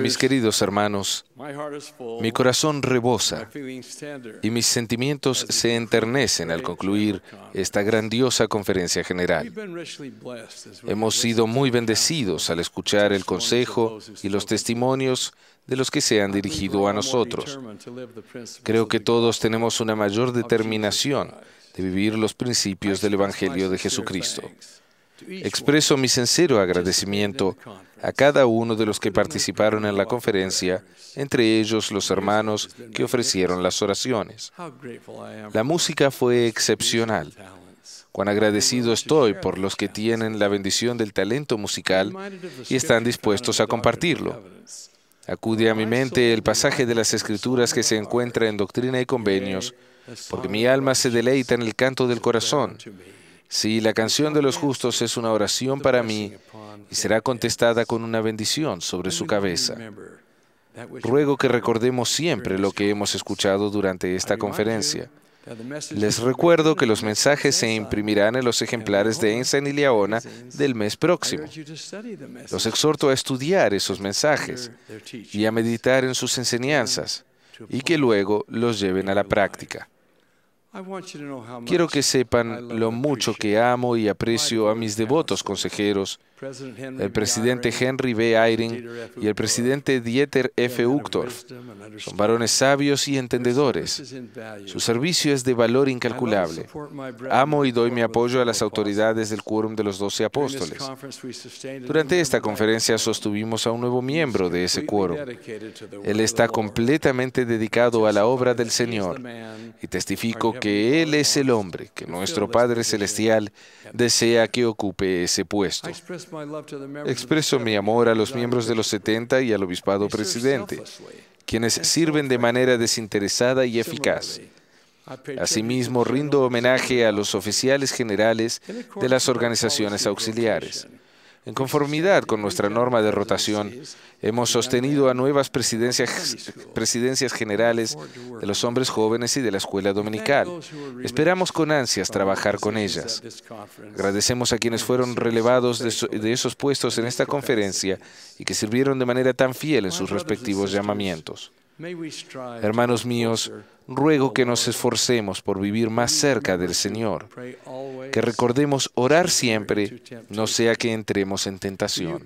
Mis queridos hermanos, mi corazón rebosa y mis sentimientos se enternecen al concluir esta grandiosa conferencia general. Hemos sido muy bendecidos al escuchar el consejo y los testimonios de los que se han dirigido a nosotros. Creo que todos tenemos una mayor determinación de vivir los principios del Evangelio de Jesucristo. Expreso mi sincero agradecimiento a cada uno de los que participaron en la conferencia, entre ellos los hermanos que ofrecieron las oraciones. La música fue excepcional. Cuán agradecido estoy por los que tienen la bendición del talento musical y están dispuestos a compartirlo. Acude a mi mente el pasaje de las Escrituras que se encuentra en Doctrina y Convenios, porque mi alma se deleita en el canto del corazón si la canción de los justos es una oración para mí y será contestada con una bendición sobre su cabeza. Ruego que recordemos siempre lo que hemos escuchado durante esta conferencia. Les recuerdo que los mensajes se imprimirán en los ejemplares de Ensen y Leona del mes próximo. Los exhorto a estudiar esos mensajes y a meditar en sus enseñanzas y que luego los lleven a la práctica. Quiero que sepan lo mucho que amo y aprecio a mis devotos consejeros, el presidente Henry B. Eyring y el presidente Dieter F. Uchtdorf. Son varones sabios y entendedores. Su servicio es de valor incalculable. Amo y doy mi apoyo a las autoridades del Quórum de los Doce Apóstoles. Durante esta conferencia sostuvimos a un nuevo miembro de ese Quórum. Él está completamente dedicado a la obra del Señor y testifico que Él es el hombre que nuestro Padre Celestial desea que ocupe ese puesto. Expreso mi amor a los miembros de los 70 y al obispado presidente, quienes sirven de manera desinteresada y eficaz. Asimismo, rindo homenaje a los oficiales generales de las organizaciones auxiliares en conformidad con nuestra norma de rotación, hemos sostenido a nuevas presidencias, generales de los hombres jóvenes y de la escuela dominical. Esperamos con ansias trabajar con ellas. Agradecemos a quienes fueron relevados de esos puestos en esta conferencia y que sirvieron de manera tan fiel en sus respectivos llamamientos. Hermanos míos, ruego que nos esforcemos por vivir más cerca del Señor, que recordemos orar siempre, no sea que entremos en tentación.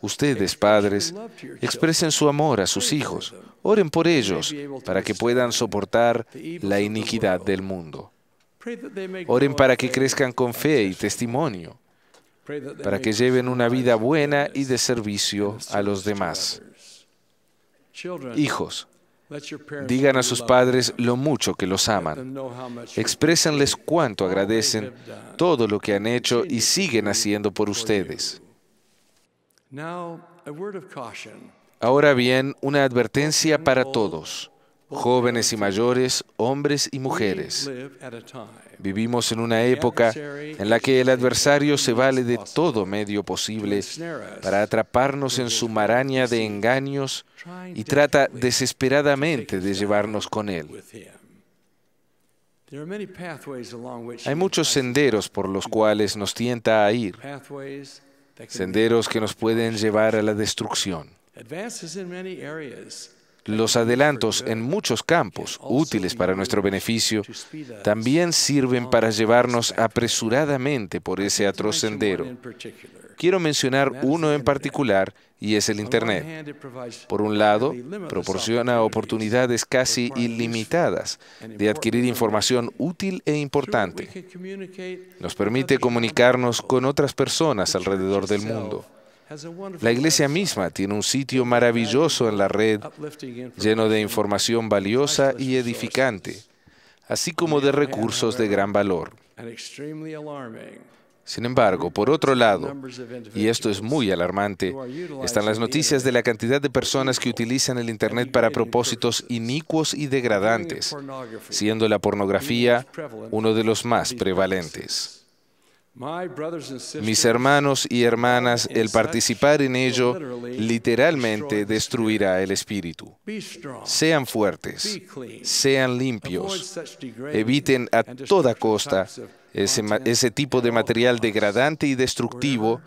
Ustedes, padres, expresen su amor a sus hijos, oren por ellos, para que puedan soportar la iniquidad del mundo. Oren para que crezcan con fe y testimonio, para que lleven una vida buena y de servicio a los demás. Hijos, digan a sus padres lo mucho que los aman. Exprésenles cuánto agradecen todo lo que han hecho y siguen haciendo por ustedes. Ahora bien, una advertencia para todos jóvenes y mayores, hombres y mujeres. Vivimos en una época en la que el adversario se vale de todo medio posible para atraparnos en su maraña de engaños y trata desesperadamente de llevarnos con él. Hay muchos senderos por los cuales nos tienta a ir, senderos que nos pueden llevar a la destrucción. Los adelantos en muchos campos, útiles para nuestro beneficio, también sirven para llevarnos apresuradamente por ese atroz sendero. Quiero mencionar uno en particular y es el Internet. Por un lado, proporciona oportunidades casi ilimitadas de adquirir información útil e importante. Nos permite comunicarnos con otras personas alrededor del mundo la iglesia misma tiene un sitio maravilloso en la red lleno de información valiosa y edificante, así como de recursos de gran valor. Sin embargo, por otro lado, y esto es muy alarmante, están las noticias de la cantidad de personas que utilizan el Internet para propósitos inicuos y degradantes, siendo la pornografía uno de los más prevalentes. Mis hermanos y hermanas, el participar en ello literalmente destruirá el espíritu. Sean fuertes, sean limpios, eviten a toda costa ese, tipo de material degradante y destructivo,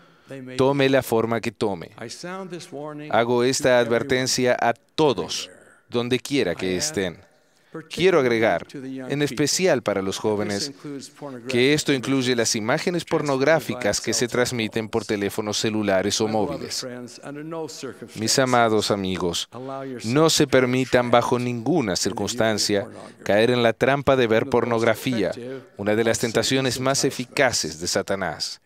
tome la forma que tome. Hago esta advertencia a todos, donde quiera que estén. Quiero agregar, en especial para los jóvenes, que esto incluye las imágenes pornográficas que se transmiten por teléfonos celulares o móviles. Mis amados amigos, no se permitan bajo ninguna circunstancia caer en la trampa de ver pornografía, una de las tentaciones más eficaces de Satanás.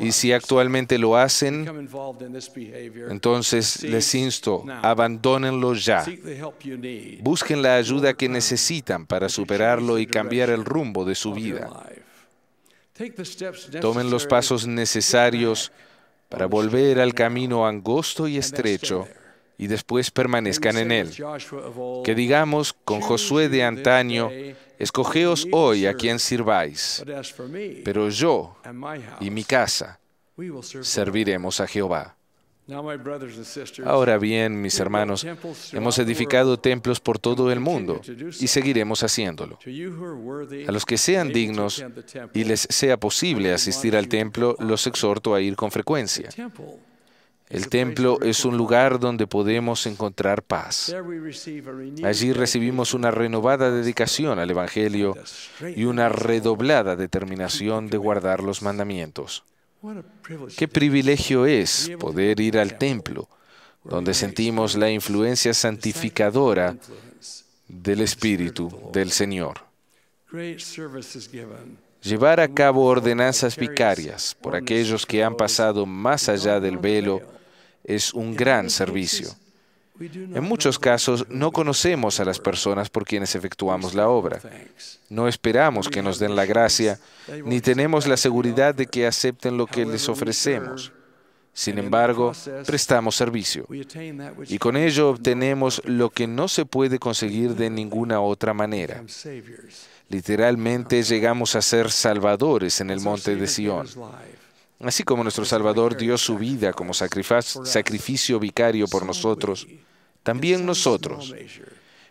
Y si actualmente lo hacen, entonces les insto, abandónenlo ya. Busquen la ayuda que necesitan para superarlo y cambiar el rumbo de su vida. Tomen los pasos necesarios para volver al camino angosto y estrecho y después permanezcan en él. Que digamos con Josué de antaño, escogeos hoy a quien sirváis, pero yo y mi casa serviremos a Jehová. Ahora bien, mis hermanos, hemos edificado templos por todo el mundo y seguiremos haciéndolo. A los que sean dignos y les sea posible asistir al templo, los exhorto a ir con frecuencia. El templo es un lugar donde podemos encontrar paz. Allí recibimos una renovada dedicación al Evangelio y una redoblada determinación de guardar los mandamientos. Qué privilegio es poder ir al templo, donde sentimos la influencia santificadora del Espíritu del Señor. Llevar a cabo ordenanzas vicarias por aquellos que han pasado más allá del velo es un gran servicio. En muchos casos no conocemos a las personas por quienes efectuamos la obra. No esperamos que nos den la gracia, ni tenemos la seguridad de que acepten lo que les ofrecemos. Sin embargo, prestamos servicio y con ello obtenemos lo que no se puede conseguir de ninguna otra manera. Literalmente llegamos a ser salvadores en el monte de Sion. Así como nuestro Salvador dio su vida como sacrificio vicario por nosotros, también nosotros,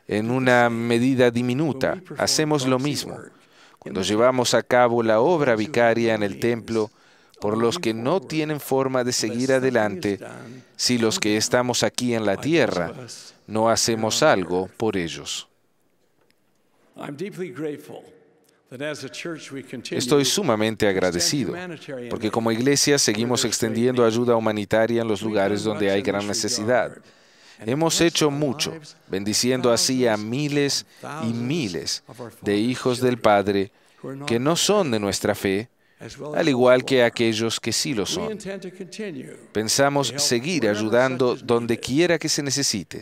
en una medida diminuta, hacemos lo mismo cuando llevamos a cabo la obra vicaria en el templo por los que no tienen forma de seguir adelante si los que estamos aquí en la tierra no hacemos algo por ellos. Estoy sumamente agradecido porque como iglesia seguimos extendiendo ayuda humanitaria en los lugares donde hay gran necesidad. Hemos hecho mucho, bendiciendo así a miles y miles de hijos del Padre que no son de nuestra fe, al igual que aquellos que sí lo son. Pensamos seguir ayudando donde quiera que se necesite.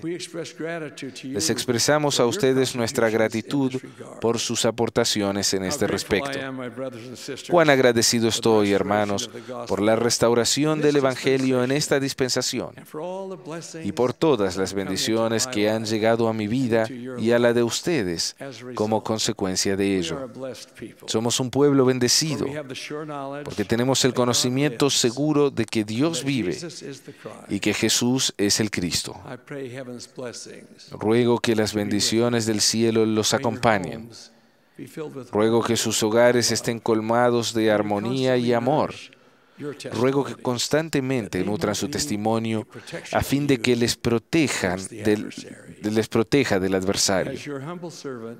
Les expresamos a ustedes nuestra gratitud por sus aportaciones en este respecto. Cuán agradecido estoy, hermanos, por la restauración del Evangelio en esta dispensación y por todas las bendiciones que han llegado a mi vida y a la de ustedes como consecuencia de ello. Somos un pueblo bendecido porque tenemos el conocimiento seguro de que Dios vive y que Jesús es el Cristo. Ruego que las bendiciones del cielo los acompañen. Ruego que sus hogares estén colmados de armonía y amor Ruego que constantemente nutran su testimonio a fin de que les, les proteja del adversario.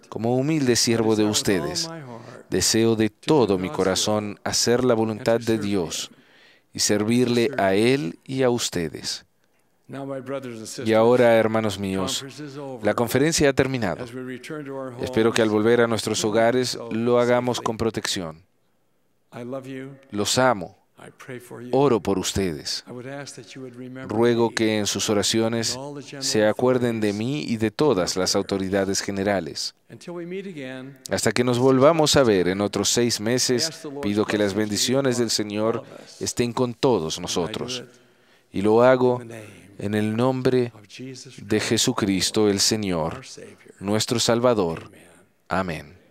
Como humilde siervo de ustedes, deseo de todo mi corazón hacer la voluntad de Dios y servirle a Él y a ustedes. Y ahora, hermanos míos, la conferencia ha terminado. Espero que al volver a nuestros hogares lo hagamos con protección. Los amo Oro por ustedes. Ruego que en sus oraciones se acuerden de mí y de todas las autoridades generales. Hasta que nos volvamos a ver en otros seis meses, pido que las bendiciones del Señor estén con todos nosotros. Y lo hago en el nombre de Jesucristo el Señor, nuestro Salvador. Amén.